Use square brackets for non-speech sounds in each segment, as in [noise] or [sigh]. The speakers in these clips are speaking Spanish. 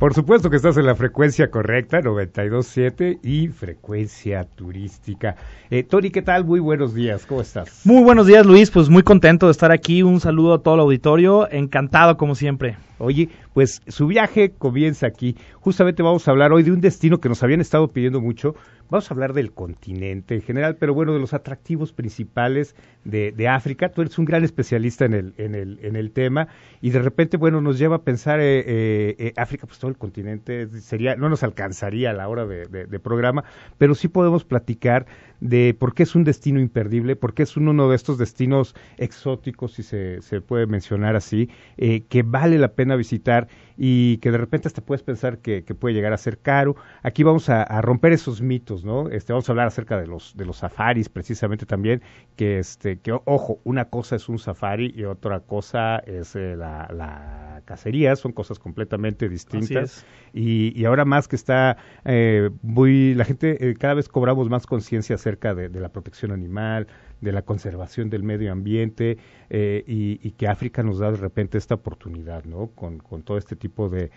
Por supuesto que estás en la frecuencia correcta, 92.7 y frecuencia turística. Eh, Tony, ¿qué tal? Muy buenos días, ¿cómo estás? Muy buenos días, Luis, pues muy contento de estar aquí. Un saludo a todo el auditorio, encantado como siempre. Oye, pues su viaje comienza aquí. Justamente vamos a hablar hoy de un destino que nos habían estado pidiendo mucho. Vamos a hablar del continente en general, pero bueno, de los atractivos principales de, África. Tú eres un gran especialista en el, en, el, en el tema y de repente, bueno, nos lleva a pensar eh, eh, eh, África, pues todo el continente sería, no nos alcanzaría a la hora de programa, pero sí podemos platicar de por qué es un destino imperdible, por qué es uno de estos destinos exóticos, si se, se puede mencionar así, eh, que vale la pena visitar y que de repente hasta puedes pensar que, puede llegar a ser caro. Aquí vamos a, romper esos mitos, ¿no? Este, vamos a hablar acerca de los, de los safaris precisamente también, que, este, que ojo, una cosa es un safari y otra cosa es eh, la, cacería, son cosas completamente distintas. Y, y, ahora más que está eh, muy, la gente, eh, cada vez cobramos más conciencia acerca de la protección animal, de la conservación del medio ambiente eh, y, que África nos da de repente esta oportunidad, ¿no? Con, todo este tipo de,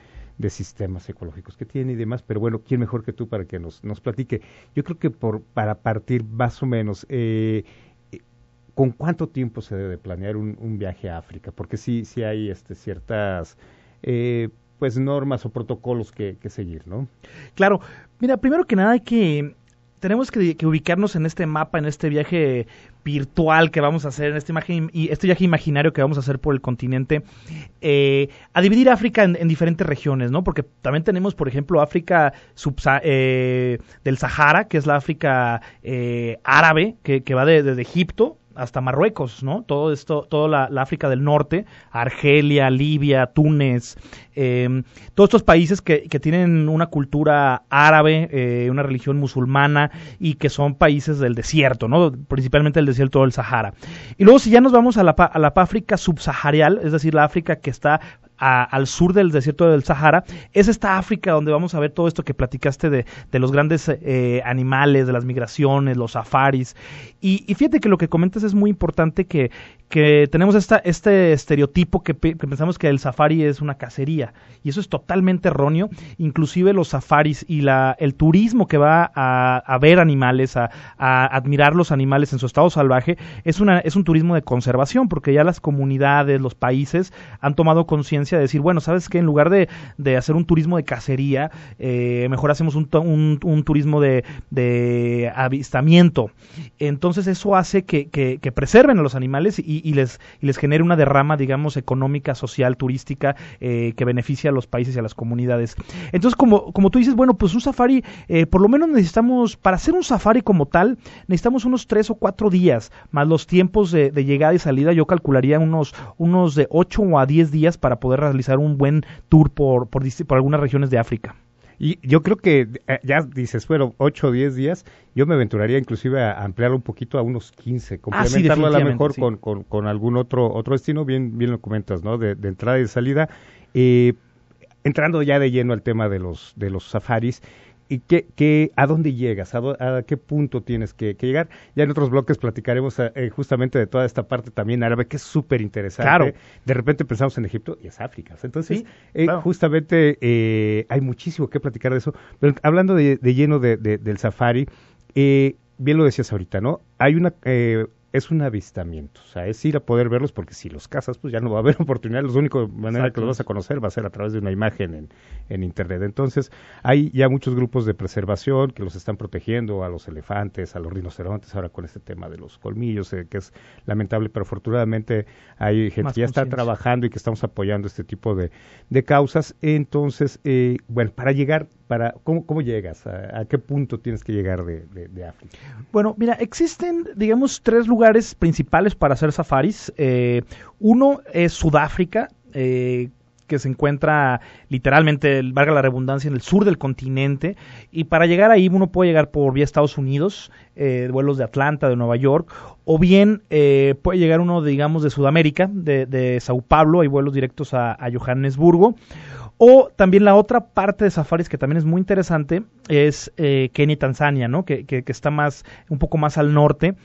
sistemas ecológicos que tiene y demás, pero bueno, ¿quién mejor que tú para que nos, nos platique? Yo creo que por, para partir más o menos, eh, eh, ¿con cuánto tiempo se debe planear un, viaje a África? Porque sí, sí hay este, ciertas pues normas o protocolos que seguir, ¿no? Claro, mira, primero que nada hay que tenemos que, ubicarnos en este mapa, en este viaje virtual que vamos a hacer, en este, imagen, y este viaje imaginario que vamos a hacer por el continente, eh, a dividir África en, diferentes regiones, ¿no? Porque también tenemos, por ejemplo, África eh, del Sahara, que es la África eh, árabe, que, va desde Egipto hasta Marruecos, ¿no? Todo esto, toda la, África del Norte, Argelia, Libia, Túnez, em, todos estos países que, tienen una cultura árabe, eh, una religión musulmana y que son países del desierto, ¿no? Principalmente el desierto del Sahara. Y luego si ya nos vamos a la, a la África subsaharial, es decir, la África que está al sur del desierto del Sahara, es esta África donde vamos a ver todo esto que platicaste de, los grandes eh, eh, animales, de las migraciones, los safaris. Y, fíjate que lo que comentas es muy importante que, tenemos esta, este estereotipo que, pensamos que el safari es una cacería. Y eso es totalmente erróneo. Inclusive los safaris y la, el turismo que va a, ver animales, a, a, admirar los animales en su estado salvaje, es, una, es un turismo de conservación, porque ya las comunidades, los países han tomado conciencia decir, bueno, ¿sabes que En lugar de, hacer un turismo de cacería, eh, mejor hacemos un, un, un turismo de, avistamiento. Entonces eso hace que, preserven a los animales y, les, y les genere una derrama, digamos, económica, social, turística, eh, que beneficia a los países y a las comunidades. Entonces, como, como tú dices, bueno, pues un safari, eh, por lo menos necesitamos, para hacer un safari como tal, necesitamos unos tres o cuatro días, más los tiempos de, llegada y salida, yo calcularía unos, unos de ocho a diez días para poder realizar un buen tour por, por, algunas regiones de África. Y yo creo que eh, ya dices, bueno, 8 o 10 días, yo me aventuraría inclusive a ampliarlo un poquito a unos 15, ah, complementarlo a lo mejor con, algún otro otro destino, bien bien lo comentas, ¿no? De, entrada y de salida. Eh, entrando ya de lleno al tema de los, de los safaris, y qué, a dónde llegas, a, qué punto tienes que, llegar. Ya en otros bloques platicaremos eh, eh, justamente de toda esta parte también árabe, que es súper interesante. Claro. De repente pensamos en Egipto y es África. Entonces, eh, justamente hay muchísimo que platicar de eso. hablando de, lleno del safari, bien lo decías ahorita, ¿no? Hay una es un avistamiento, o sea, es ir a poder verlos porque si los cazas, pues ya no va a haber [laughs] oportunidad, la única manera que los vas a conocer va a ser a través de una imagen en, Internet. Entonces, hay ya muchos grupos de preservación que los están protegiendo, a los elefantes, a los rinocerontes, ahora con este tema de los colmillos, eh, que es lamentable, pero afortunadamente hay gente que ya está trabajando y que estamos apoyando este tipo de, causas. Entonces, eh, bueno, para llegar, para ¿cómo, cómo llegas? ¿A, qué punto tienes que llegar de África? Bueno, mira, existen, digamos, tres lugares principales para hacer safaris. Eh, uno es Sudáfrica, eh, que se encuentra literalmente, valga la redundancia, en el sur del continente. Y para llegar ahí uno puede llegar por vía Estados Unidos, eh, vuelos de Atlanta, de Nueva York, o bien eh, puede llegar uno, digamos, de Sudamérica, de, Sao Paulo, hay vuelos directos a, Johannesburgo. O también la otra parte de safaris que también es muy interesante es Kenia y Tanzania, ¿no? Que, que está más, un poco más al norte.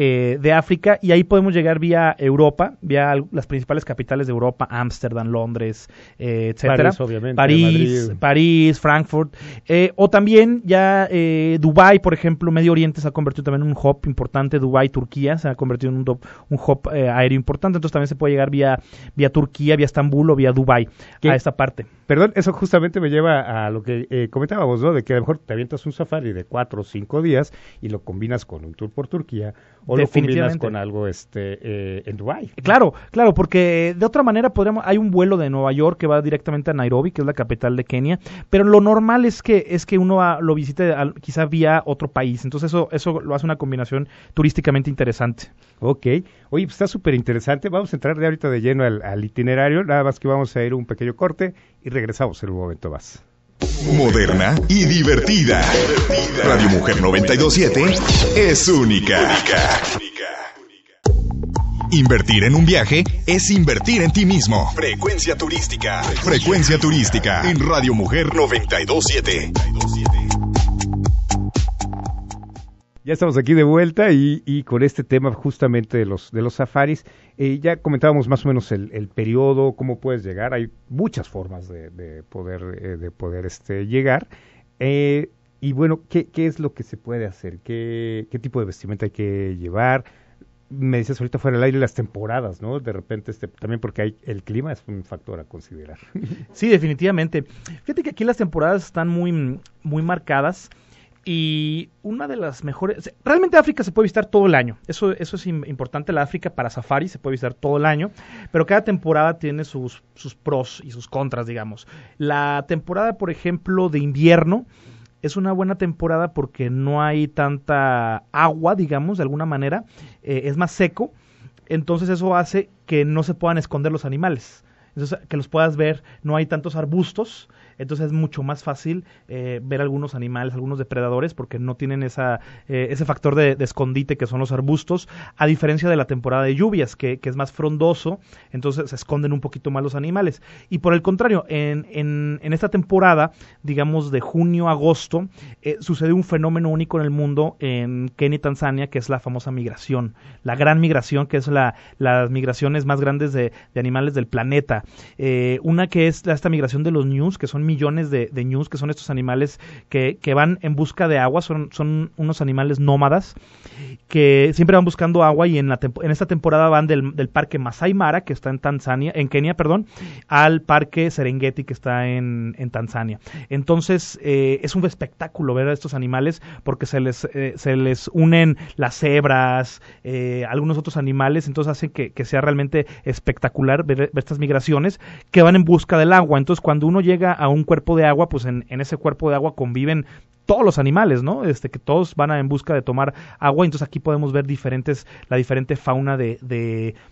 Eh, de África y ahí podemos llegar vía Europa, vía las principales capitales de Europa, Ámsterdam, Londres, eh, etcétera. París, obviamente, París, Frankfurt. Eh, o también ya Dubái, por ejemplo, Medio Oriente se ha convertido también en un hub importante. Dubái, Turquía se ha convertido en un, un hub aéreo importante. Entonces también se puede llegar vía, vía Turquía, vía Estambul o vía Dubái a esta parte. Perdón, eso justamente me lleva a lo que comentábamos, ¿no? De que a lo mejor te avientas un safari de cuatro o cinco días y lo combinas con un tour por Turquía o lo combinas con algo este eh, en Dubai. Claro, claro, porque de otra manera podríamos hay un vuelo de Nueva York que va directamente a Nairobi, que es la capital de Kenia, pero lo normal es que es que uno lo visite quizá vía otro país, entonces eso eso lo hace una combinación turísticamente interesante. Ok, oye, pues está súper interesante, vamos a entrar de ahorita de lleno al, al itinerario, nada más que vamos a ir un pequeño corte y regresamos en un momento más. Moderna y divertida. Radio Mujer 927 es única. Invertir en un viaje es invertir en ti mismo. Frecuencia turística. Frecuencia turística en Radio Mujer 927. Ya estamos aquí de vuelta y, con este tema justamente de los, de los safaris. Eh, ya comentábamos más o menos el, periodo, cómo puedes llegar. Hay muchas formas de, poder, eh, de poder este, llegar. Eh, y bueno, ¿qué, es lo que se puede hacer? ¿Qué, ¿Qué tipo de vestimenta hay que llevar? Me decías ahorita fuera del aire las temporadas, ¿no? De repente, este, también porque hay, el clima es un factor a considerar. Sí, definitivamente. Fíjate que aquí las temporadas están muy, muy marcadas. Y una de las mejores. Realmente África se puede visitar todo el año. Eso, eso es importante. La África para safari se puede visitar todo el año. Pero cada temporada tiene sus, sus pros y sus contras, digamos. La temporada, por ejemplo, de invierno es una buena temporada porque no hay tanta agua, digamos, de alguna manera. Eh, es más seco. Entonces eso hace que no se puedan esconder los animales entonces que los puedas ver, no hay tantos arbustos, entonces es mucho más fácil eh, ver algunos animales, algunos depredadores, porque no tienen esa, eh, ese factor de, escondite que son los arbustos, a diferencia de la temporada de lluvias, que, es más frondoso, entonces se esconden un poquito más los animales. Y por el contrario, en, en, esta temporada, digamos de junio a agosto, eh, sucede un fenómeno único en el mundo en Kenia Tanzania, que es la famosa migración, la gran migración, que es la, las migraciones más grandes de animales del planeta. Eh, una que es esta migración de los news, que son millones de, news, que son estos animales que, van en busca de agua, son, son unos animales nómadas que siempre van buscando agua y en, la en esta temporada van del, del, parque Masai Mara, que está en Tanzania, en Kenia, perdón, al parque Serengeti, que está en, Tanzania. Entonces, eh, es un espectáculo ver a estos animales porque se les, eh, se les unen las cebras, algunos otros animales, entonces hace que, sea realmente espectacular ver estas migraciones que van en busca del agua. Entonces, cuando uno llega a un cuerpo de agua, pues en, ese cuerpo de agua conviven todos los animales, ¿no? Este, que todos van en busca de tomar agua. Entonces aquí podemos ver diferentes, la diferente fauna de,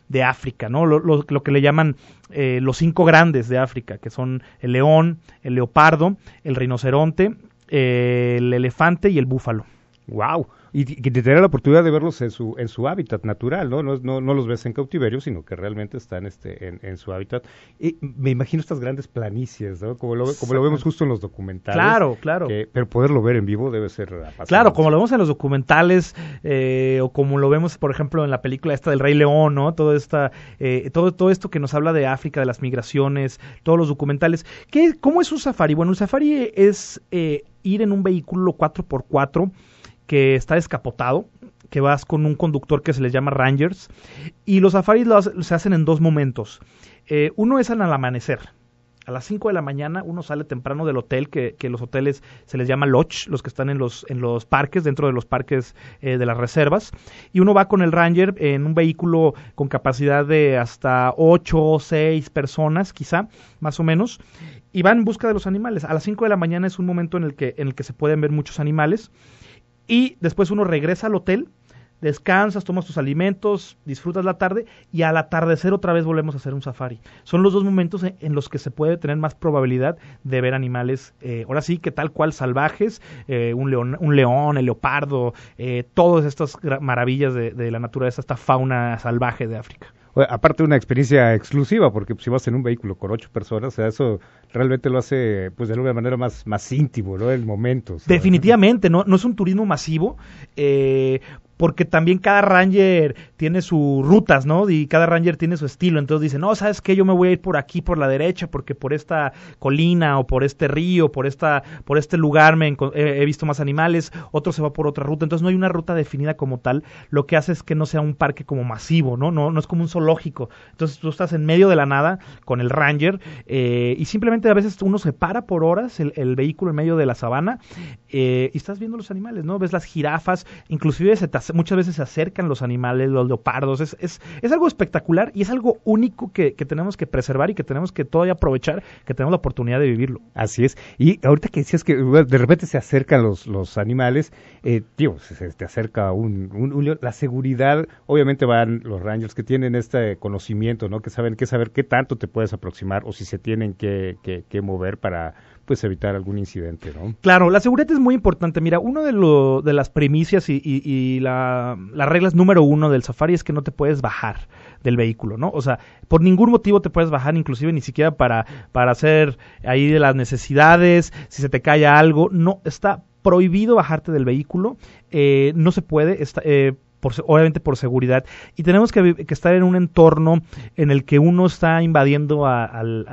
de, África, ¿no? Lo, que le llaman eh, los cinco grandes de África, que son el león, el leopardo, el rinoceronte, eh, el elefante y el búfalo. ¡Wow! y, tener la oportunidad de verlos en su, en su hábitat natural, ¿no? No, no, no los ves en cautiverio, sino que realmente están este, en, su hábitat. Y me imagino estas grandes planicies, ¿no? Como lo, como lo vemos justo en los documentales. Claro, claro. pero poderlo ver en vivo debe ser apasionante. Claro, como lo vemos en los documentales eh, o como lo vemos, por ejemplo, en la película esta del Rey León, ¿no? Todo, esta, eh, todo, todo esto que nos habla de África, de las migraciones, todos los documentales. ¿Qué, ¿Cómo es un safari? Bueno, un safari es eh, ir en un vehículo 4x4 que está descapotado, que vas con un conductor que se les llama Rangers, y los safaris los, se hacen en dos momentos. Eh, uno es al amanecer. A las 5 de la mañana uno sale temprano del hotel, que, que, los hoteles se les llama lodge, los que están en los, en los parques, dentro de los parques eh, de las reservas, y uno va con el ranger en un vehículo con capacidad de hasta 8 o 6 personas, quizá, más o menos, y van en busca de los animales. A las 5 de la mañana es un momento en el que, en el que se pueden ver muchos animales y después uno regresa al hotel, descansas, tomas tus alimentos, disfrutas la tarde y al atardecer otra vez volvemos a hacer un safari. Son los dos momentos en, los que se puede tener más probabilidad de ver animales, eh, ahora sí que tal cual salvajes, eh, un, león, un león, el leopardo, eh, todas estas maravillas de la naturaleza, esta fauna salvaje de África aparte de una experiencia exclusiva, porque si vas en un vehículo con ocho personas, eso realmente lo hace pues de alguna manera más, más íntimo, ¿no? El momento. Definitivamente, ¿no? no es un turismo masivo, eh, porque también cada Ranger tiene sus rutas, ¿no? Y cada Ranger tiene su estilo. Entonces dicen, no, ¿sabes qué? Yo me voy a ir por aquí, por la derecha, porque por esta colina o por este río, por, esta, por este lugar me he, visto más animales. Otro se va por otra ruta. Entonces no hay una ruta definida como tal. Lo que hace es que no sea un parque como masivo, ¿no? No, no es como un zoológico. Entonces tú estás en medio de la nada con el Ranger eh, y simplemente a veces uno se para por horas el, vehículo en medio de la sabana eh, y estás viendo los animales, ¿no? Ves las jirafas, inclusive se te muchas veces se acercan los animales, los leopardos, es, es, es algo espectacular y es algo único que, tenemos que preservar y que tenemos que todavía aprovechar, que tenemos la oportunidad de vivirlo. Así es, y ahorita que decías que de repente se acercan los, los animales, eh, tío, se, te acerca un, la seguridad, obviamente van los rangers que tienen este conocimiento, ¿no? que saben que saber qué tanto te puedes aproximar o si se tienen que, que, que mover para pues evitar algún incidente, ¿no? Claro, la seguridad es muy importante. Mira, una de, las primicias y, la, las reglas número uno del safari es que no te puedes bajar del vehículo, ¿no? O sea, por ningún motivo te puedes bajar, inclusive ni siquiera para, para hacer ahí de las necesidades, si se te calla algo, no, está prohibido bajarte del vehículo, eh, no se puede, está, eh, obviamente por seguridad, y tenemos que, estar en un entorno en el que uno está invadiendo al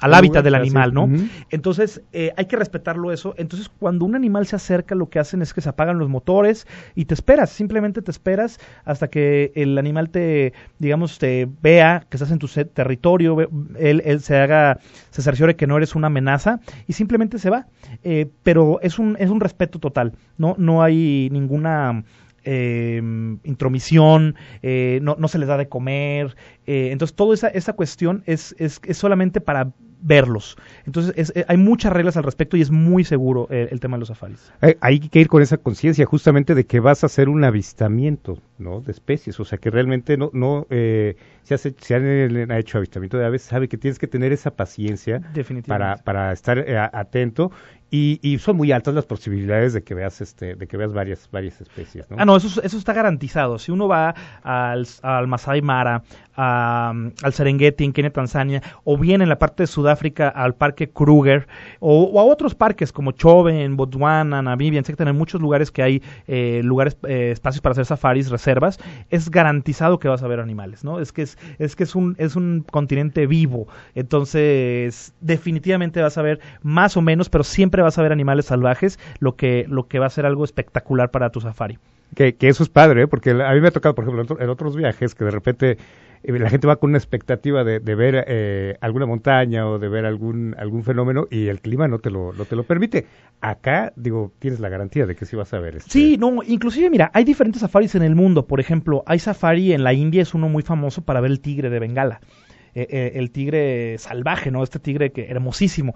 al hábitat del animal, ¿no? Entonces, eh, hay que respetarlo eso. Entonces, cuando un animal se acerca, lo que hacen es que se apagan los motores y te esperas, simplemente te esperas hasta que el animal te, digamos, te vea que estás en tu territorio, él, él se haga, se cerciore que no eres una amenaza y simplemente se va. Eh, pero es un, es un respeto total, ¿no? No hay ninguna... Eh, intromisión, no, se les da de comer. entonces, toda esa, esa cuestión es, es, es solamente para verlos. Entonces, eh, hay muchas reglas al respecto y es muy seguro eh, el tema de los safaris. Hay, que ir con esa conciencia justamente de que vas a hacer un avistamiento ¿no? de especies, o sea que realmente no, no eh, si, si han, eh, hecho avistamiento de aves, sabe que tienes que tener esa paciencia para, estar eh, atento y, son muy altas las posibilidades de que veas este de que veas varias varias especies ah no eso eso está garantizado si uno va al, al Masai Mara al Serengeti en Kenia Tanzania o bien en la parte de Sudáfrica al parque Kruger o, a otros parques como Chobe en Botswana Namibia que en muchos lugares que hay eh, lugares espacios para hacer safaris reservas es garantizado que vas a ver animales no es que es, que es un, es un continente vivo. Entonces, definitivamente vas a ver más o menos, pero siempre vas a ver animales salvajes, lo que, lo que va a ser algo espectacular para tu safari. Que, eso es padre, ¿eh? porque a mí me ha tocado, por ejemplo, en otros viajes que de repente eh, la gente va con una expectativa de, ver eh, alguna montaña o de ver algún algún fenómeno y el clima no te lo te lo permite. Acá digo tienes la garantía de que sí vas a ver. esto. Sí, no, inclusive mira hay diferentes safaris en el mundo. Por ejemplo, hay safari en la India es uno muy famoso para ver el tigre de Bengala. Eh, el tigre salvaje, ¿no? Este tigre que hermosísimo.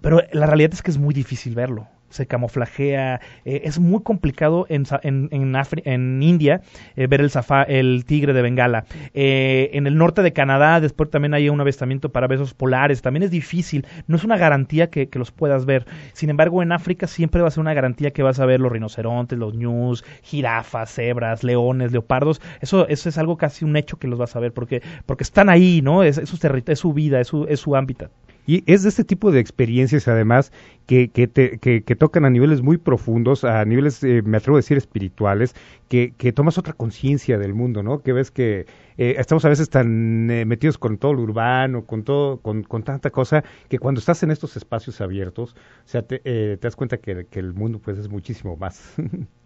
Pero la realidad es que es muy difícil verlo se camuflajea. Eh, es muy complicado en, en, India eh, ver el, el tigre de Bengala. Eh, en el norte de Canadá, después también hay un avistamiento para besos polares. También es difícil. No es una garantía que, los puedas ver. Sin embargo, en África siempre va a ser una garantía que vas a ver los rinocerontes, los ñus, jirafas, cebras, leones, leopardos. Eso, eso es algo casi un hecho que los vas a ver porque, porque están ahí, ¿no? Es, su, es su vida, es su, es su hábitat. Y es de este tipo de experiencias, además, que, que, te, que, tocan a niveles muy profundos, a niveles, eh, me atrevo a decir, espirituales, que, que tomas otra conciencia del mundo, ¿no? Que ves que eh, estamos a veces tan eh, metidos con todo lo urbano, con, todo, con, tanta cosa, que cuando estás en estos espacios abiertos, o sea, te, das cuenta que, el mundo pues es muchísimo más.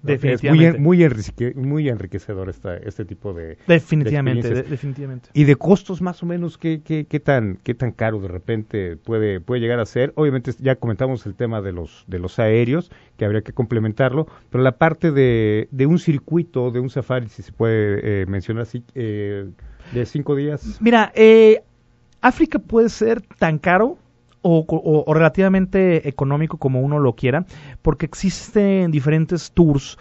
Definitivamente. [laughs] Es muy, muy, enriquecedor esta, este tipo de... Definitivamente, definitivamente. Y de costos más o menos, ¿qué, qué, qué, tan, qué tan caro de repente puede, puede, llegar a ser. Obviamente ya comentamos el tema de los, de los aéreos, que habría que complementarlo, pero la parte de, de un circuito, de un safari, si se puede eh, mencionar así, eh, de cinco días. Mira, eh, África puede ser tan caro o, o, relativamente económico como uno lo quiera, porque existen diferentes tours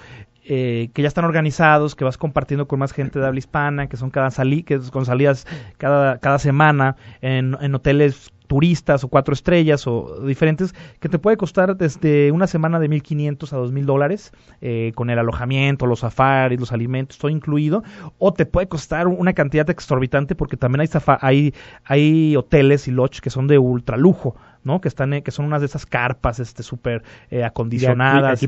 que ya están organizados, que vas compartiendo con más gente de habla hispana, que son cada que con salidas cada, cada semana en, en hoteles turistas o cuatro estrellas o diferentes, que te puede costar desde una semana de 1.500 a 2.000 dólares, eh, con el alojamiento, los safaris, los alimentos, todo incluido, o te puede costar una cantidad exorbitante porque también hay, hay, hay hoteles y lodges que son de ultralujo. ¿no? que están eh, que son unas de esas carpas este súper eh, acondicionadas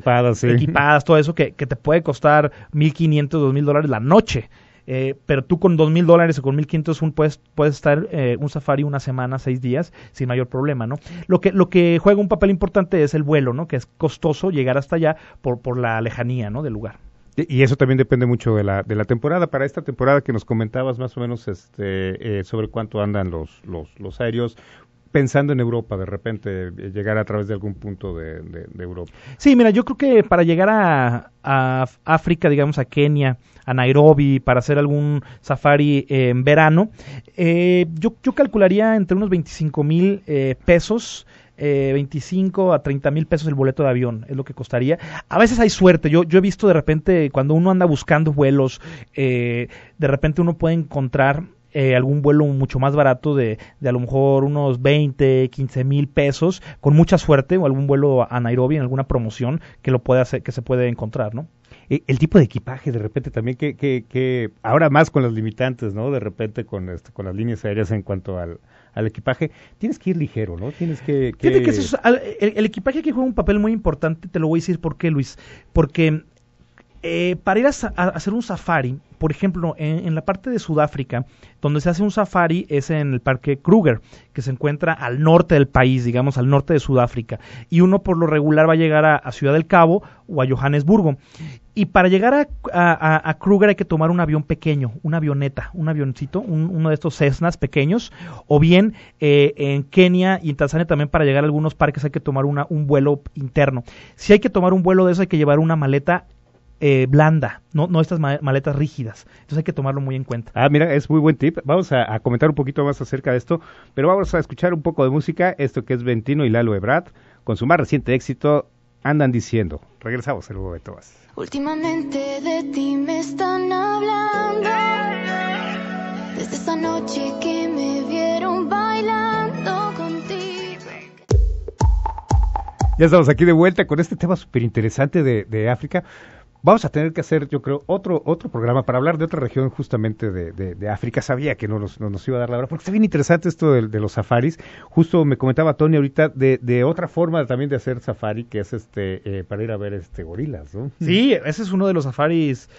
equipadas, todo eso que, que te puede costar mil 1500 mil dólares la noche eh, pero tú con dos mil dólares o con mil quinientos puedes, puedes estar eh, un safari una semana, seis días, sin mayor problema, ¿no? Lo que, lo que juega un papel importante es el vuelo, ¿no? Que es costoso llegar hasta allá por, por la lejanía, ¿no? Del lugar. Y eso también depende mucho de la, de la temporada. Para esta temporada que nos comentabas más o menos este, eh, sobre cuánto andan los, los, los aéreos, pensando en Europa de repente, eh, llegar a través de algún punto de, Europa. Sí, mira, yo creo que para llegar a, África, digamos a Kenia, a Nairobi, para hacer algún safari eh, en verano, eh, yo, calcularía entre unos 25 mil pesos. 25 a 30 mil pesos el boleto de avión, es lo que costaría. A veces hay suerte, yo, yo he visto de repente, cuando uno anda buscando vuelos, de repente uno puede encontrar eh, algún vuelo mucho más barato de, de, a lo mejor unos 20, 15 mil pesos, con mucha suerte, o algún vuelo a Nairobi en alguna promoción que lo que se puede encontrar, ¿no? E, el tipo de equipaje, de repente también, que, que, ahora más con las limitantes, ¿no? De repente con, este, con las líneas aéreas en cuanto al, equipaje, tienes que ir ligero, ¿no? Tienes que... el, equipaje que juega un papel muy importante, te lo voy a decir por qué, Luis, porque eh, para ir a, hacer un safari, por ejemplo, en, la parte de Sudáfrica, donde se hace un safari es en el Parque Kruger, que se encuentra al norte del país, digamos, al norte de Sudáfrica. Y uno por lo regular va a llegar a, Ciudad del Cabo o a Johannesburgo. Y para llegar a, Kruger hay que tomar un avión pequeño, una avioneta, un avioncito, uno de estos Cessnas pequeños. O bien eh, en Kenia y en Tanzania también para llegar a algunos parques hay que tomar un vuelo interno. Si hay que tomar un vuelo de eso hay que llevar una maleta eh, blanda, no, no estas maletas rígidas. Entonces hay que tomarlo muy en cuenta. Ah, mira, es muy buen tip. Vamos a, comentar un poquito más acerca de esto, pero vamos a escuchar un poco de música, esto que es Ventino y Lalo Ebrad, con su más reciente éxito, Andan Diciendo. Regresamos, el de Últimamente de Ya estamos aquí de vuelta con este tema súper interesante de África. Vamos a tener que hacer, yo creo, otro, otro programa para hablar de otra región justamente de, de, África. Sabía que no nos, iba a dar la hora, porque está bien interesante esto de, los safaris. Justo me comentaba Tony ahorita de, otra forma también de hacer safari, que es este eh, para ir a ver este gorilas, ¿no? Sí, ese es uno de los safaris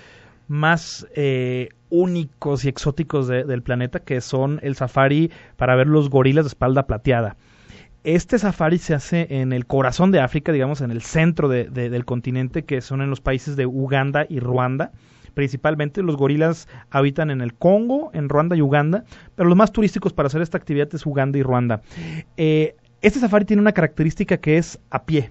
más eh, únicos y exóticos del planeta, que son el safari para ver los gorilas de espalda plateada este safari se hace en el corazón de África, digamos, en el centro del continente, que son en los países de Uganda y Ruanda. Principalmente los gorilas habitan en el Congo, en Ruanda y Uganda, pero los más turísticos para hacer esta actividad es Uganda y Ruanda. Eh, este safari tiene una característica que es a pie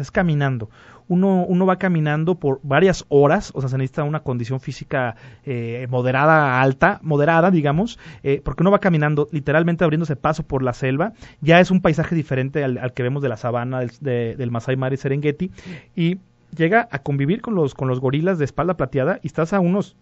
es caminando. Uno, uno va caminando por varias horas, o sea, se necesita una condición física eh, moderada, alta, moderada, digamos, eh, porque uno va caminando literalmente abriéndose paso por la selva. Ya es un paisaje diferente al, que vemos de la sabana del, del Masai Mara y Serengeti. Y llega a convivir con los, con los gorilas de espalda plateada y estás a unos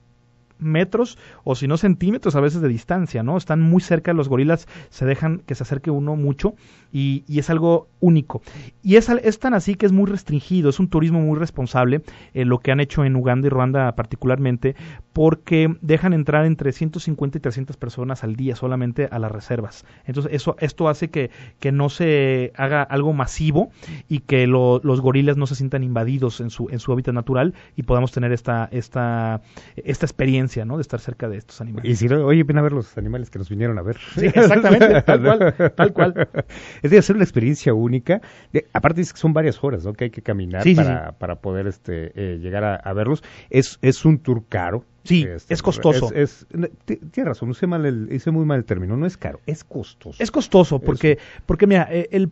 metros o si no centímetros a veces de distancia, ¿no? Están muy cerca, los gorilas se dejan que se acerque uno mucho y, es algo único. Y es, es, tan así que es muy restringido, es un turismo muy responsable eh, lo que han hecho en Uganda y Ruanda particularmente porque dejan entrar entre 150 y 300 personas al día solamente a las reservas. Entonces eso, esto hace que, que no se haga algo masivo y que los gorilas no se sientan invadidos en su, en su hábitat natural y podamos tener esta, esta, esta experiencia ¿no? De estar cerca de estos animales. Y si oye, ven a ver los animales que nos vinieron a ver. Sí, exactamente, [laughs] tal cual, tal cual. Es de hacer una experiencia única. aparte dice que son varias horas, Que hay que caminar para, para, poder este, eh, llegar a, verlos. Es, es un tour caro. Sí, este, es costoso. Es, es tienes razón, mal el, hice muy mal el término, no es caro, es costoso. Es costoso, porque, porque mira, eh, el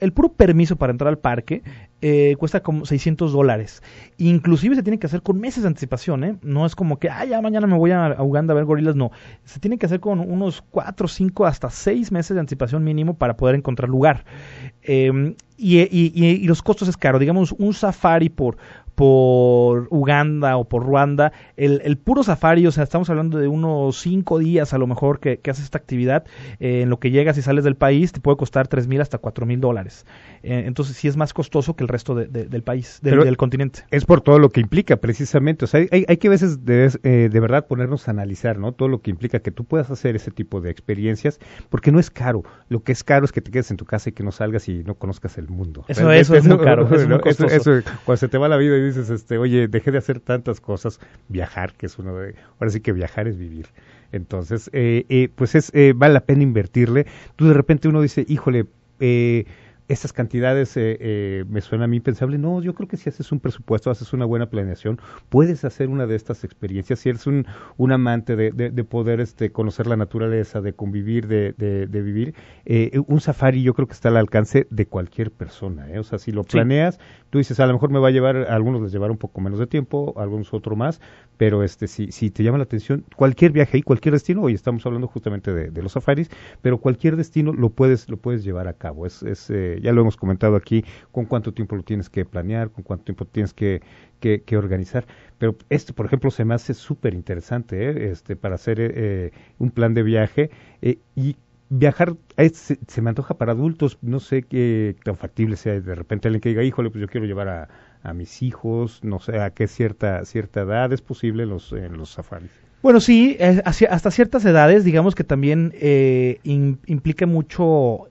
el puro permiso para entrar al parque eh, cuesta como 600 dólares. Inclusive se tiene que hacer con meses de anticipación, ¿eh? No es como que, ah, ya mañana me voy a, Uganda a ver gorilas, no. Se tiene que hacer con unos 4, 5, hasta 6 meses de anticipación mínimo para poder encontrar lugar. Em, y, y, los costos es caro. Digamos, un safari por, por Uganda o por Ruanda, el, puro safari, o sea, estamos hablando de unos cinco días a lo mejor que, que haces esta actividad, eh, en lo que llegas y sales del país te puede costar tres mil hasta cuatro mil dólares. Eh, entonces sí es más costoso que el resto del país, del, continente. Es por todo lo que implica precisamente, o sea, hay, hay que a veces de, eh, de verdad ponernos a analizar, ¿no? Todo lo que implica que tú puedas hacer ese tipo de experiencias, porque no es caro, lo que es caro es que te quedes en tu casa y que no salgas y no conozcas el mundo. Eso, [laughs] eso es muy [laughs] caro, cuando se te va la vida dices, este, oye, dejé de hacer tantas cosas, viajar, que es uno de, ahora sí que viajar es vivir. Entonces, eh, eh, pues es, eh, vale la pena invertirle. Tú de repente uno dice, híjole, eh, esas cantidades eh, eh, me suena a mí impensable. No, yo creo que si haces un presupuesto, haces una buena planeación, puedes hacer una de estas experiencias. Si eres un, amante de, de, poder este, conocer la naturaleza, de convivir, de, de, vivir, eh, un safari yo creo que está al alcance de cualquier persona. O sea, si lo planeas, tú dices, a lo mejor me va a llevar, algunos les llevará un poco menos de tiempo, algunos otro más, pero este, si, si te llama la atención, cualquier viaje y cualquier destino, hoy estamos hablando justamente de, los safaris, pero cualquier destino lo puedes, lo puedes llevar a cabo. Es, es ya lo hemos comentado aquí, con cuánto tiempo lo tienes que planear, con cuánto tiempo tienes que, organizar. Pero esto, por ejemplo, se me hace súper interesante ¿eh? este, para hacer eh, eh, un plan de viaje y viajar se, me antoja para adultos, no sé qué tan factible sea de repente alguien que diga, híjole, pues yo quiero llevar a, mis hijos, no sé a qué cierta, cierta edad es posible los, en los safaris. Bueno, sí, hasta ciertas edades, digamos que también implica mucho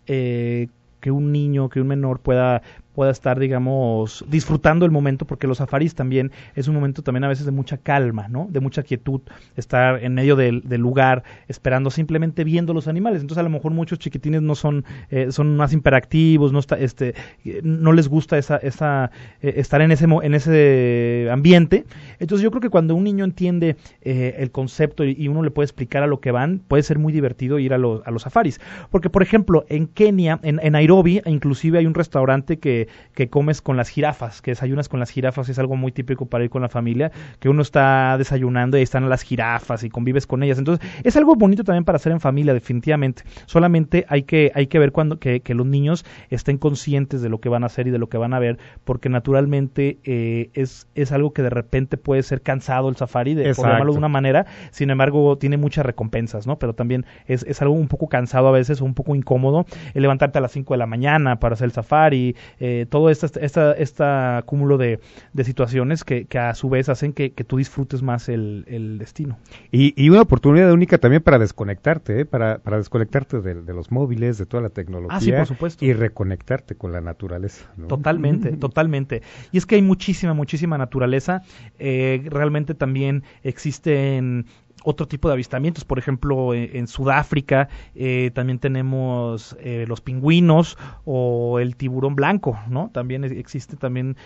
que un niño, que un menor pueda pueda estar, digamos, disfrutando el momento, porque los safaris también es un momento también a veces de mucha calma, ¿no? De mucha quietud, estar en medio del, lugar, esperando, simplemente viendo los animales. Entonces, a lo mejor muchos chiquitines no son, eh, son más imperactivos, no, este, no les gusta esa, esa, eh, estar en ese, en ese ambiente. Entonces, yo creo que cuando un niño entiende eh, el concepto y, uno le puede explicar a lo que van, puede ser muy divertido ir a los, a safaris. Porque, por ejemplo, en Kenia, en, en Nairobi, inclusive hay un restaurante que que comes con las jirafas, que desayunas con las jirafas, es algo muy típico para ir con la familia, que uno está desayunando y están las jirafas y convives con ellas. Entonces, es algo bonito también para hacer en familia, definitivamente. Solamente hay que, hay que ver cuando, que, los niños estén conscientes de lo que van a hacer y de lo que van a ver, porque naturalmente eh, es, algo que de repente puede ser cansado el safari, de, por llamarlo de una manera, sin embargo, tiene muchas recompensas, ¿no? Pero también es, es algo un poco cansado a veces, un poco incómodo, levantarte a las 5 de la mañana para hacer el safari, eh, eh, todo este, esta cúmulo de, situaciones que, a su vez hacen que, tú disfrutes más el, destino. Y, una oportunidad única también para desconectarte, ¿eh? para, para, desconectarte de, los móviles, de toda la tecnología. Ah, sí, por supuesto. Y reconectarte con la naturaleza. Totalmente, [laughs] totalmente. Y es que hay muchísima, muchísima naturaleza. Eh, realmente también existen otro tipo de avistamientos, por ejemplo eh, en, Sudáfrica eh, también tenemos eh, los pingüinos o el tiburón blanco, ¿no? También e, existe también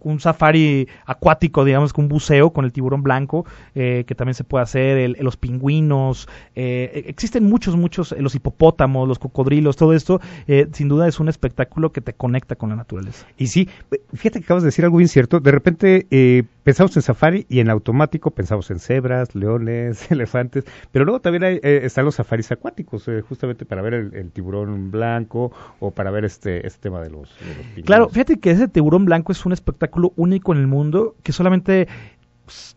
un safari acuático, digamos con un buceo con el tiburón blanco que también se puede hacer, los pingüinos, e, existen muchos, muchos, los hipopótamos, los cocodrilos, todo esto sin duda es un espectáculo que te conecta con la naturaleza. Y sí, fíjate que acabas de decir algo incierto, de repente pensamos en safari y en automático pensamos en cebras, leones, [laughs] elefantes, pero luego también hay, eh, están los safaris acuáticos, eh, justamente para ver el, tiburón blanco o para ver este, este tema de los, Claro, fíjate que ese tiburón blanco es un espectáculo único en el mundo que solamente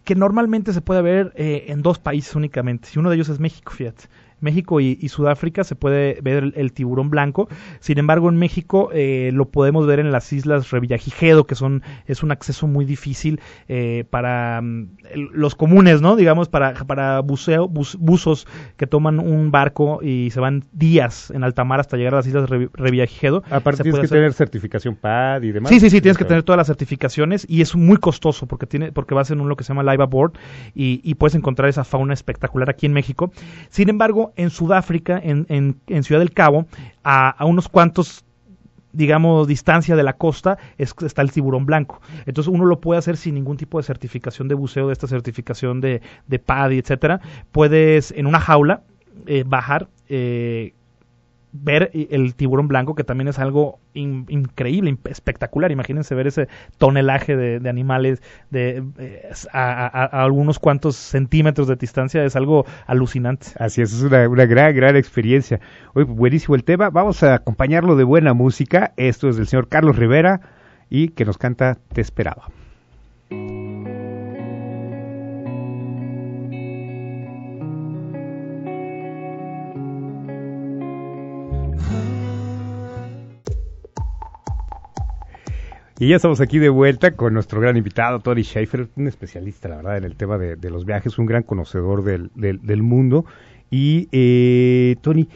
que normalmente se puede ver eh, en dos países únicamente, y uno de ellos es México, fíjate. México y, Sudáfrica se puede ver el, tiburón blanco. Sin embargo, en México eh, lo podemos ver en las islas Revillagigedo, que son es un acceso muy difícil eh, para mm, los comunes, ¿no? Digamos para para buceo buzos que toman un barco y se van días en alta mar hasta llegar a las islas Revillagigedo. Aparte tienes que tener certificación PAD y demás. Sí, sí, sí, tienes que tener todas las certificaciones y es muy costoso porque tiene porque vas en un lo que se llama live aboard y, y puedes encontrar esa fauna espectacular aquí en México. Sin embargo en Sudáfrica, en, en, Ciudad del Cabo, a, a unos cuantos digamos, distancia de la costa está el tiburón blanco. Entonces uno lo puede hacer sin ningún tipo de certificación de buceo, de esta certificación de, de PADI, etcétera. Puedes en una jaula eh, bajar eh, ver el tiburón blanco, que también es algo increíble, espectacular. Imagínense ver ese tonelaje de, animales de, a, algunos cuantos centímetros de distancia, es algo alucinante. Así es, es una, gran, gran experiencia. Hoy buenísimo el tema, vamos a acompañarlo de buena música. Esto es del señor Carlos Rivera y que nos canta Te esperaba. Y ya estamos aquí de vuelta con nuestro gran invitado, Tony Schaefer, un especialista, la verdad, en el tema de, los viajes, un gran conocedor del, mundo. Y, eh, Tony,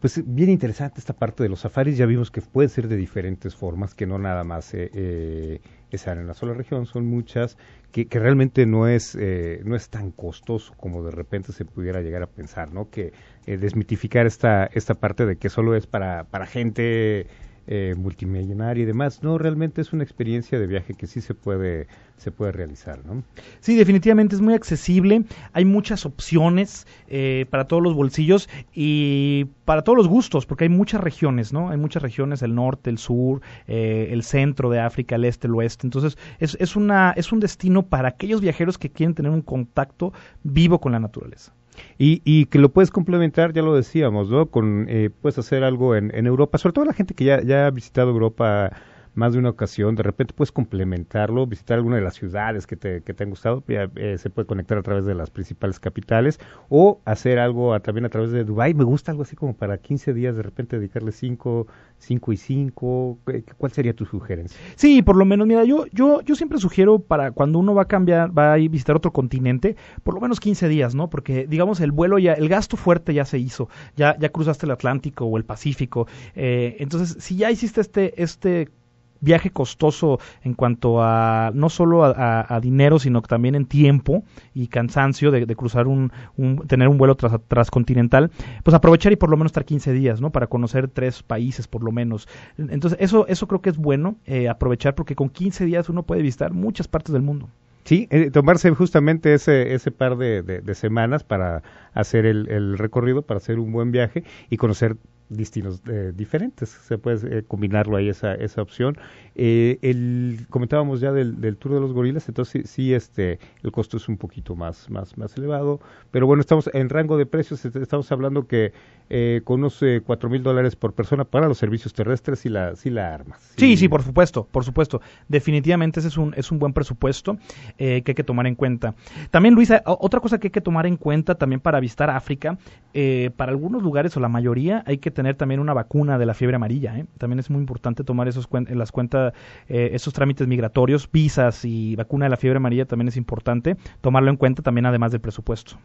pues bien interesante esta parte de los safaris. Ya vimos que puede ser de diferentes formas, que no nada más se eh, eh en la sola región, son muchas, que, que realmente no es, eh, no es tan costoso como de repente se pudiera llegar a pensar, ¿no? Que desmitificar esta, esta parte de que solo es para, para gente eh, multimillonario y demás. No, realmente es una experiencia de viaje que sí se puede, se puede realizar, ¿no? Sí, definitivamente es muy accesible. Hay muchas opciones eh, para todos los bolsillos y para todos los gustos, porque hay muchas regiones, ¿no? Hay muchas regiones, el norte, el sur, eh, el centro de África, el este, el oeste. Entonces, es, es, una, es un destino para aquellos viajeros que quieren tener un contacto vivo con la naturaleza. Y, y que lo puedes complementar, ya lo decíamos, ¿no? Con, eh, puedes hacer algo en, en Europa, sobre todo la gente que ya, ya ha visitado Europa más de una ocasión, de repente puedes complementarlo, visitar alguna de las ciudades que te, que te han gustado, eh, se puede conectar a través de las principales capitales o hacer algo también a través de Dubai me gusta algo así como para 15 días, de repente dedicarle 5, 5 y 5, ¿cuál sería tu sugerencia? Sí, por lo menos, mira, yo, yo, yo siempre sugiero para cuando uno va a cambiar, va a ir a visitar otro continente, por lo menos 15 días, ¿no? Porque digamos el vuelo ya, el gasto fuerte ya se hizo, ya, ya cruzaste el Atlántico o el Pacífico, eh, entonces si ya hiciste este, este viaje costoso en cuanto a no solo a, dinero, sino también en tiempo y cansancio de, cruzar un, tener un vuelo trascontinental transcontinental, pues aprovechar y por lo menos estar 15 días, ¿no? Para conocer tres países por lo menos. Entonces, eso, eso creo que es bueno eh, aprovechar porque con 15 días uno puede visitar muchas partes del mundo. Sí, eh, tomarse justamente ese, ese par de, semanas para hacer el, recorrido, para hacer un buen viaje y conocer distintos, eh, diferentes. Se puede eh, combinarlo ahí esa, esa opción. Eh, el, comentábamos ya del, del, Tour de los Gorilas, entonces sí, este, el costo es un poquito más, más, más elevado. Pero bueno, estamos en rango de precios, estamos hablando que eh, con unos eh, cuatro mil dólares por persona para los servicios terrestres y la, si la armas. Sí, sí, por supuesto, por supuesto. Definitivamente ese es un, es un buen presupuesto eh, que hay que tomar en cuenta. También, Luisa, otra cosa que hay que tomar en cuenta también para avistar África, eh, para algunos lugares o la mayoría hay que tener también una vacuna de la fiebre amarilla. También es muy importante tomar esos las cuentas, esos trámites migratorios, visas y vacuna de la fiebre amarilla también es importante tomarlo en cuenta también además del presupuesto.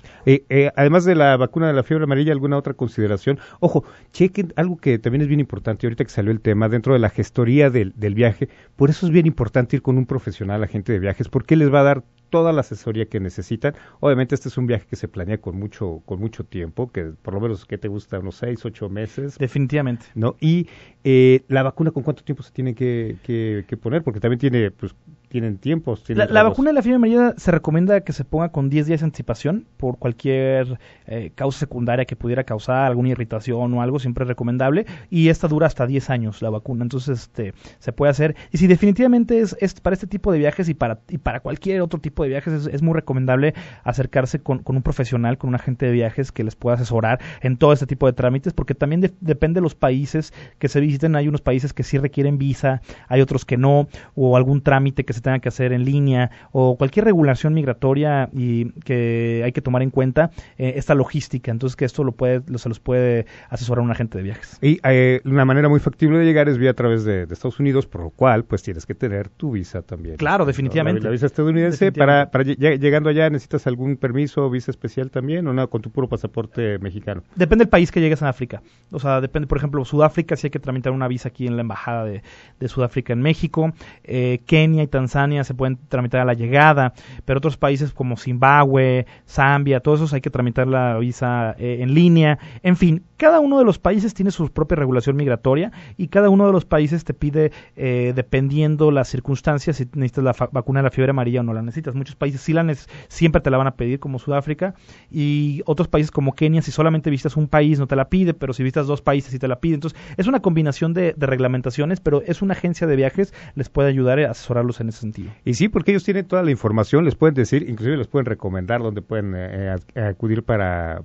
además de la vacuna de la fiebre amarilla, ¿alguna otra consideración? Ojo, chequen algo que también es bien importante, ahorita que salió el tema, dentro de la gestoría del, viaje, por eso es bien importante ir con un profesional, agente de viajes, porque les va a dar toda la asesoría que necesitan. Obviamente este es un viaje que se planea con mucho, con mucho tiempo, que por lo menos que te gusta unos seis, ocho meses. Definitivamente. ¿No? Y eh, la vacuna, ¿con cuánto tiempo se tiene que, que, poner? Porque también tiene, pues, tienen tiempos. la, vacuna de la fiebre amarilla se recomienda que se ponga con 10 días de anticipación por cualquier eh, causa secundaria que pudiera causar alguna irritación o algo, siempre es recomendable. Y esta dura hasta 10 años la vacuna, entonces este, se puede hacer. Y si definitivamente es, para este tipo de viajes y para, y para cualquier otro tipo de viajes, es, muy recomendable acercarse con, un profesional, con un agente de viajes que les pueda asesorar en todo este tipo de trámites, porque también depende de los países que se visiten. Hay unos países que sí requieren visa, hay otros que no, o algún trámite que se tenga que hacer en línea o cualquier regulación migratoria y que hay que tomar en cuenta eh, esta logística. Entonces, que esto lo puede, lo, se los puede asesorar un agente de viajes. Y eh, una manera muy factible de llegar es vía a través de, Estados Unidos, por lo cual, pues tienes que tener tu visa también. Claro, definitivamente. La, visa estadounidense, Para, para llegando allá necesitas algún permiso, visa especial también, o nada con tu puro pasaporte mexicano. Depende del país que llegues a África. O sea, depende, por ejemplo, Sudáfrica, si hay que tramitar una visa aquí en la Embajada de, Sudáfrica en México, eh, Kenia y Tanzania Tanzania se pueden tramitar a la llegada, pero otros países como Zimbabue, Zambia, todos esos hay que tramitar la visa eh, en línea. En fin, cada uno de los países tiene su propia regulación migratoria y cada uno de los países te pide, eh, dependiendo las circunstancias, si necesitas la vacuna de la fiebre amarilla o no la necesitas. Muchos países sí la siempre te la van a pedir, como Sudáfrica, y otros países como Kenia, si solamente visitas un país no te la pide, pero si visitas dos países sí te la pide. Entonces, es una combinación de, reglamentaciones, pero es una agencia de viajes, les puede ayudar a asesorarlos en ese sentido. Y sí, porque ellos tienen toda la información, les pueden decir, inclusive les pueden recomendar dónde pueden eh, eh, eh, acudir para,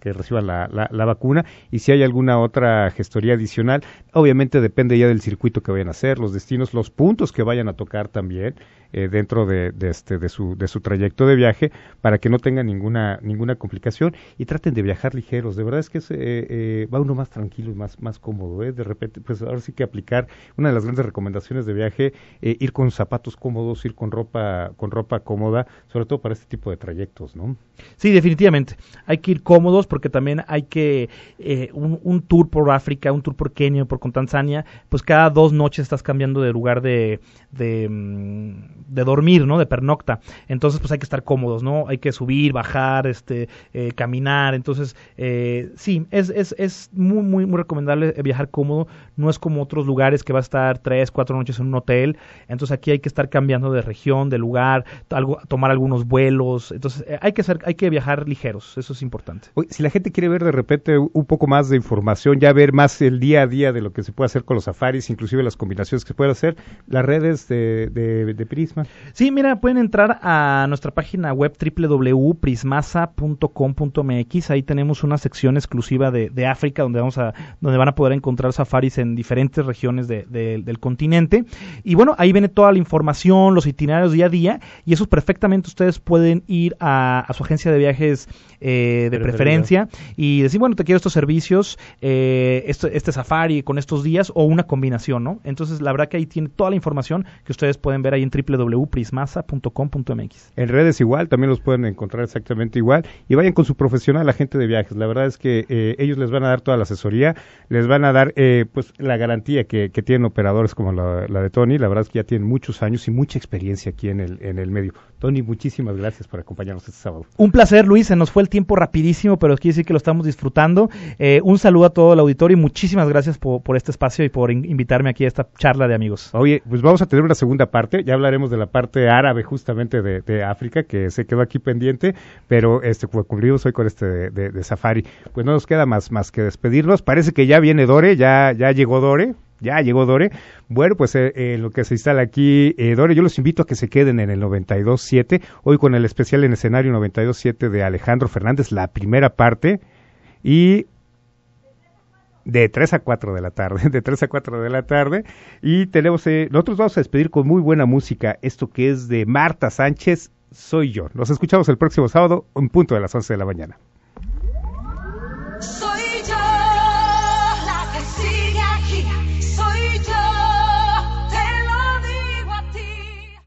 que reciban la, la, vacuna y si hay alguna otra gestoría adicional, obviamente depende ya del circuito que vayan a hacer, los destinos, los puntos que vayan a tocar también dentro de, este, de, su, de su trayecto de viaje para que no tengan ninguna, ninguna complicación y traten de viajar ligeros. De verdad es que va uno más tranquilo y más, más cómodo. De repente, pues ahora sí que aplicar una de las grandes recomendaciones de viaje, ir con zapatos cómodos, ir con ropa, con ropa cómoda, sobre todo para este tipo de trayectos, ¿no? Sí, definitivamente. Hay que ir cómodos porque también hay que eh, un, tour por África, un tour por Kenia, por con Tanzania, pues cada dos noches estás cambiando de lugar de, de, mm, dormir, ¿no? De pernocta. Entonces, pues hay que estar cómodos, ¿no? Hay que subir, bajar, este, eh, caminar. Entonces, eh, sí, es, es, es muy, muy, muy recomendable viajar cómodo. No es como otros lugares que va a estar tres, cuatro noches en un hotel. Entonces aquí hay que estar cambiando de región, de lugar, algo, tomar algunos vuelos. Entonces, eh, hay que ser, hay que viajar ligeros, eso es importante. si la gente quiere ver de repente un poco más de información, ya ver más el día a día de lo que se puede hacer con los safaris, inclusive las combinaciones que se pueden hacer, las redes de, Prisma. Sí, mira, pueden entrar a nuestra página web www.prismasa.com.mx, ahí tenemos una sección exclusiva de, de, África donde vamos a, donde van a poder encontrar safaris en diferentes regiones del continente. Y bueno, ahí viene toda la información los itinerarios día a día, y eso perfectamente ustedes pueden ir a, su agencia de viajes eh, de preferencia y decir, bueno, te quiero estos servicios, eh, este, este, safari con estos días o una combinación, ¿no? Entonces, la verdad que ahí tiene toda la información que ustedes pueden ver ahí en www.prismasa.com.mx. En redes igual, también los pueden encontrar exactamente igual y vayan con su profesional, agente de viajes. La verdad es que eh, ellos les van a dar toda la asesoría, les van a dar pues la garantía que, tienen operadores como la de Tony, la verdad es que ya tienen muchos años y mucha experiencia aquí en el, en el medio. Tony, muchísimas gracias por acompañarnos este sábado. Un placer, Luis. Se nos fue el tiempo rapidísimo, pero quiere decir que lo estamos disfrutando. Eh, un saludo a todo el auditorio y muchísimas gracias por, este espacio y por invitarme aquí a esta charla de amigos. Oye, pues vamos a tener una segunda parte. Ya hablaremos de la parte árabe justamente de, África, que se quedó aquí pendiente, pero este pues, hoy con este de, Safari. Pues no nos queda más, más que despedirlos. Parece que ya viene Dore, ya, ya llegó Dore ya llegó Dore. Bueno, pues eh, eh, lo que se instala aquí, eh, Dore, yo los invito a que se queden en el 92.7, hoy con el especial en escenario 92.7 de Alejandro Fernández, la primera parte, y de 3 a 4 de la tarde, [laughs] de 3 a 4 de la tarde, y tenemos, nosotros vamos a despedir con muy buena música, esto que es de Marta Sánchez, soy yo. Nos escuchamos el próximo sábado, un punto de las 11 de la mañana.